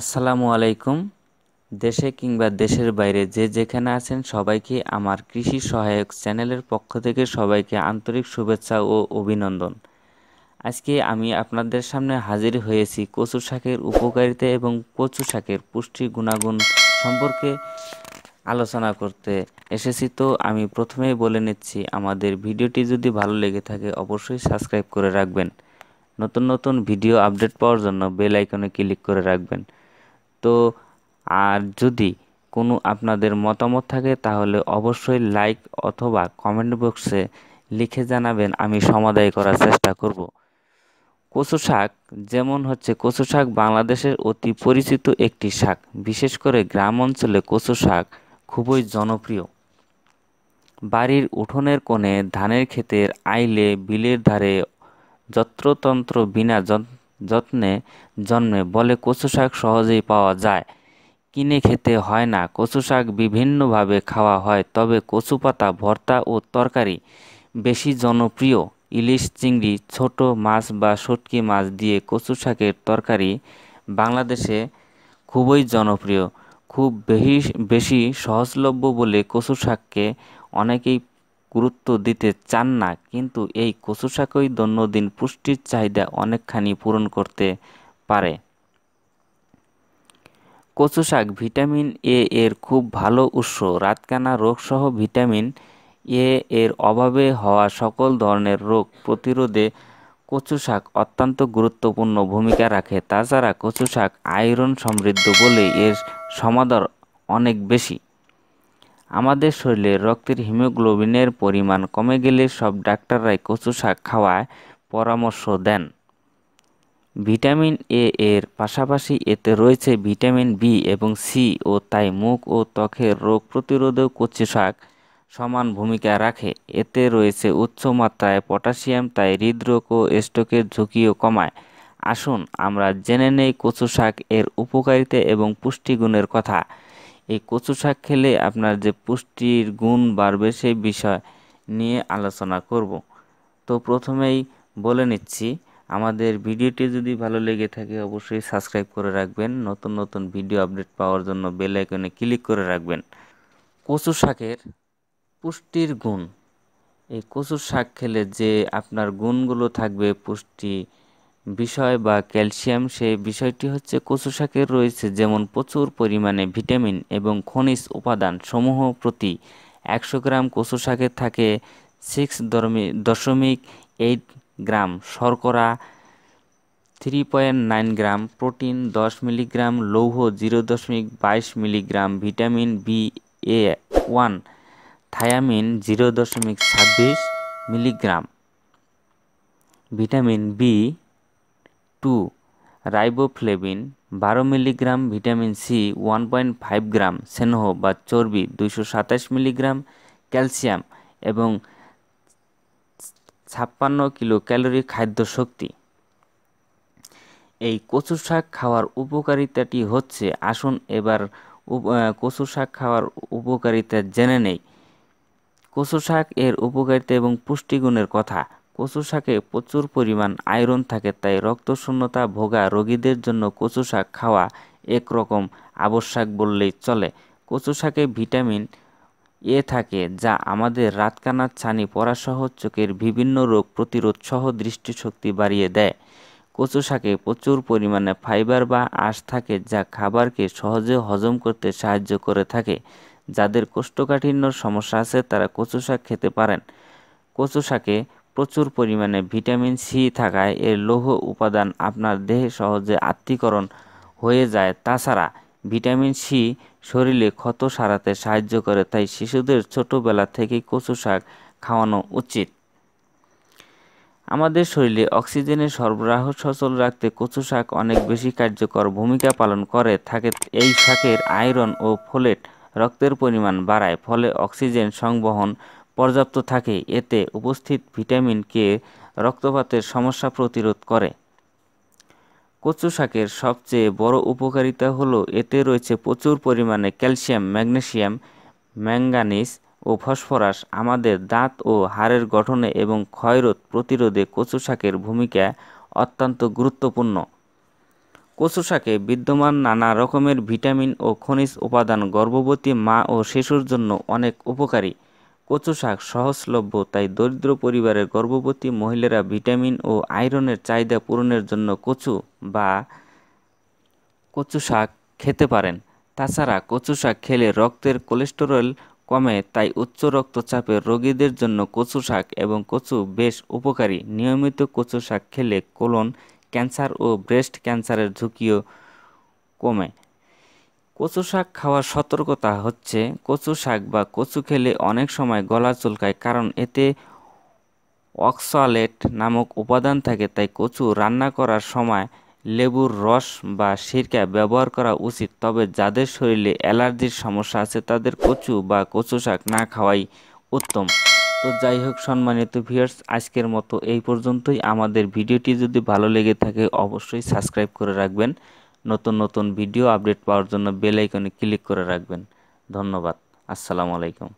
আসসালামু আলাইকুম দেশে কিংবা দেশের বাইরে যে যেখানে আছেন সবাইকে আমার কৃষি সহায়ক চ্যানেলের পক্ষ থেকে সবাইকে আন্তরিক শুভেচ্ছা ও অভিনন্দন আজকে আমি আপনাদের সামনে হাজির হয়েছি কচু শাকের উপকারিতা এবং কচু শাকের পুষ্টি গুণাগুণ সম্পর্কে আলোচনা করতে এসেছি তো আমি প্রথমেই বলে নিচ্ছি আমাদের ভিডিওটি যদি ভালো লেগে থাকে অবশ্যই সাবস্ক্রাইব করে রাখবেন নতুন নতুন ভিডিও আপডেট পাওয়ার জন্য বেল আইকনে ক্লিক করে রাখবেন তো আর যদি কোনো আপনাদের মতামত থাকে তাহলে অবশ্যই লাইক অথবা কমেন্ট বক্সে লিখে জানাবেন আমি সমাদায় করার চেষ্টা করব কচু শাক যেমন হচ্ছে কচু শাক বাংলাদেশের অতি পরিচিত একটি শাক বিশেষ করে গ্রাম অঞ্চলে কচু শাক খুবই জনপ্রিয় বাড়ির উঠোনের কোণে ধানের ক্ষেতের আইলে বিলের ধারে যত্রতন্ত্র বিনা যত্নে জন্মে বলে কচু শাক সহজেই পাওয়া যায় কিনে খেতে হয় না কচু শাক বিভিন্নভাবে খাওয়া হয় তবে কচু পাতা ভর্তা ও তরকারি বেশি জনপ্রিয় ইলিশ চিংড়ি ছোট মাছ বা সটকি মাছ দিয়ে কচু শাকের তরকারি বাংলাদেশে খুবই জনপ্রিয় খুব বেশি বেশি সহজলভ্য বলে কচু শাককে অনেকেই গুরুত্ব দিতে চান না কিন্তু এই কচু শাকই দৈনন্দিন পুষ্টির চাহিদা অনেকখানি পূরণ করতে পারে কচু শাক ভিটামিন এ এর খুব ভালো উৎস রাতকানা রোগসহ ভিটামিন এ এর অভাবে হওয়া সকল ধরনের রোগ প্রতিরোধে কচু শাক অত্যন্ত গুরুত্বপূর্ণ ভূমিকা রাখে তাছাড়া কচু শাক আয়রন সমৃদ্ধ বলে এর সমাদর অনেক বেশি আমাদের শরীরে রক্তের হিমোগ্লোবিনের পরিমাণ কমে গেলে সব ডাক্তাররাই কচু শাক খাওয়ায় পরামর্শ দেন ভিটামিন এ এর পাশাপাশি এতে রয়েছে ভিটামিন বি এবং সি ও তাই মুখ ও ত্বকের রোগ প্রতিরোধেও কচু শাক সমান ভূমিকা রাখে এতে রয়েছে উচ্চ মাত্রায় পটাশিয়াম তাই হৃদরোগ ও স্ট্রোকের ঝুঁকিও কমায় আসুন আমরা জেনে নেই কচু শাক এর উপকারিতা এবং পুষ্টিগুণের কথা এই কচু শাক খেলে আপনার যে পুষ্টির গুণ বাড়বে সেই বিষয় নিয়ে আলোচনা করব তো প্রথমেই বলে নিচ্ছি আমাদের ভিডিওটি যদি ভালো লেগে থাকে অবশ্যই সাবস্ক্রাইব করে রাখবেন নতুন নতুন ভিডিও আপডেট পাওয়ার জন্য বেল আইকনে ক্লিক করে রাখবেন কচু শাকের পুষ্টির গুণ এই কচু শাক খেলে যে আপনার গুণগুলো থাকবে পুষ্টি বিষয় বা ক্যালসিয়াম সেই বিষয়টি হচ্ছে কচু শাকের রয়েছে যেমন প্রচুর পরিমাণে ভিটামিন এবং খনিজ উপাদান সমূহ প্রতি একশো গ্রাম কচু শাকে থাকে সিক্স দশমিক এইট গ্রাম শর্করা three point nine gram protein দশ মিলিগ্রাম লৌহ জিরো দশমিক বাইশ মিলিগ্রাম ভিটামিন বি এ ওয়ান থায়ামিন জিরো দশমিক ছাব্বিশ milligram vitamin B two riboflavin বারো milligram vitamin C one point five gram স্নেহ বা চর্বি দুইশো সাতাশ মিলিগ্রাম ক্যালসিয়াম এবং ছাপ্পান্ন কিলো ক্যালোরি খাদ্য শক্তি এই কচু শাক খাওয়ার উপকারিতাটি হচ্ছে আসুন এবার কচু শাক খাওয়ার উপকারিতা জেনে নেই কচু শাক এর উপকারিতা এবং পুষ্টিগুণের কথা কচু শাকে প্রচুর পরিমাণ আয়রন থাকে তাই রক্তশূন্যতা ভোগা রোগীদের জন্য কচু শাক খাওয়া একরকম আবশ্যক বললেই চলে কচু শাকে ভিটামিন এ থাকে যা আমাদের রাতকানার ছানি পড়াসহ চোখের বিভিন্ন রোগ প্রতিরোধ সহ দৃষ্টিশক্তি বাড়িয়ে দেয় কচু শাকে প্রচুর পরিমাণে ফাইবার বা আঁশ থাকে যা খাবারকে সহজে হজম করতে সাহায্য করে থাকে যাদের কোষ্ঠকাঠিন্য সমস্যা আছে তারা কচু শাক খেতে পারেন কচু শাকে প্রচুর পরিমাণে ভিটামিন সি থাকায় এর লৌহ উপাদান আপনার দেহে সহজে আত্মীকরণ হয়ে যায় তাছাড়া ভিটামিন সি শরীরে ক্ষত সারাতে সাহায্য করে তাই শিশুদের ছোটোবেলা থেকে কচু শাক খাওয়ানো উচিত আমাদের শরীরে অক্সিজেনের সরবরাহ সচল রাখতে কচু শাক অনেক বেশি কার্যকর ভূমিকা পালন করে থাকে এই শাকের আয়রন ও ফোলেট রক্তের পরিমাণ বাড়ায় ফলে অক্সিজেন সংবহন পর্যাপ্ত থাকে এতে উপস্থিত ভিটামিন কে রক্তপাতের সমস্যা প্রতিরোধ করে কচু শাকের সবচেয়ে বড় উপকারিতা হলো এতে রয়েছে প্রচুর পরিমাণে ক্যালসিয়াম ম্যাগনেসিয়াম ম্যাঙ্গানিস ও ফসফরাস আমাদের দাঁত ও হাড়ের গঠনে এবং ক্ষয়রোধ প্রতিরোধে কচু শাকের ভূমিকা অত্যন্ত গুরুত্বপূর্ণ কচু শাকে বিদ্যমান নানা রকমের ভিটামিন ও খনিজ উপাদান গর্ভবতী মা ও শিশুর জন্য অনেক উপকারী কচু শাক সহজলভ্য তাই দরিদ্র পরিবারের গর্ভবতী মহিলারা ভিটামিন ও আয়রনের চাহিদা পূরণের জন্য কচু বা কচু শাক খেতে পারেন তাছাড়া কচু শাক খেলে রক্তের কোলেস্টেরল কমে তাই উচ্চ রক্তচাপের রোগীদের জন্য কচু শাক এবং কচু বেশ উপকারী নিয়মিত কচু শাক খেলে কোলন ক্যান্সার ও ব্রেস্ট ক্যান্সারের ঝুঁকিও কমে কচু শাক খাওয়ার সতর্কতা হচ্ছে কচু শাক বা কচু খেলে অনেক সময় গলা চুলকায় কারণ এতে অক্সালেট নামক উপাদান থাকে তাই কচু রান্না করার সময় লেবুর রস বা সিরকা ব্যবহার করা উচিত তবে যাদের শরীরে অ্যালার্জির সমস্যা আছে তাদের কচু বা কচু শাক না খাওয়াই উত্তম তো যাই হোক সম্মানিত ভিউয়ার্স আজকের মতো এই পর্যন্তই আমাদের ভিডিওটি যদি ভালো লেগে থাকে অবশ্যই সাবস্ক্রাইব করে রাখবেন নতুন নতুন ভিডিও আপডেট পাওয়ার জন্য বেল আইকনে ক্লিক করে রাখবেন ধন্যবাদ আসসালামু আলাইকুম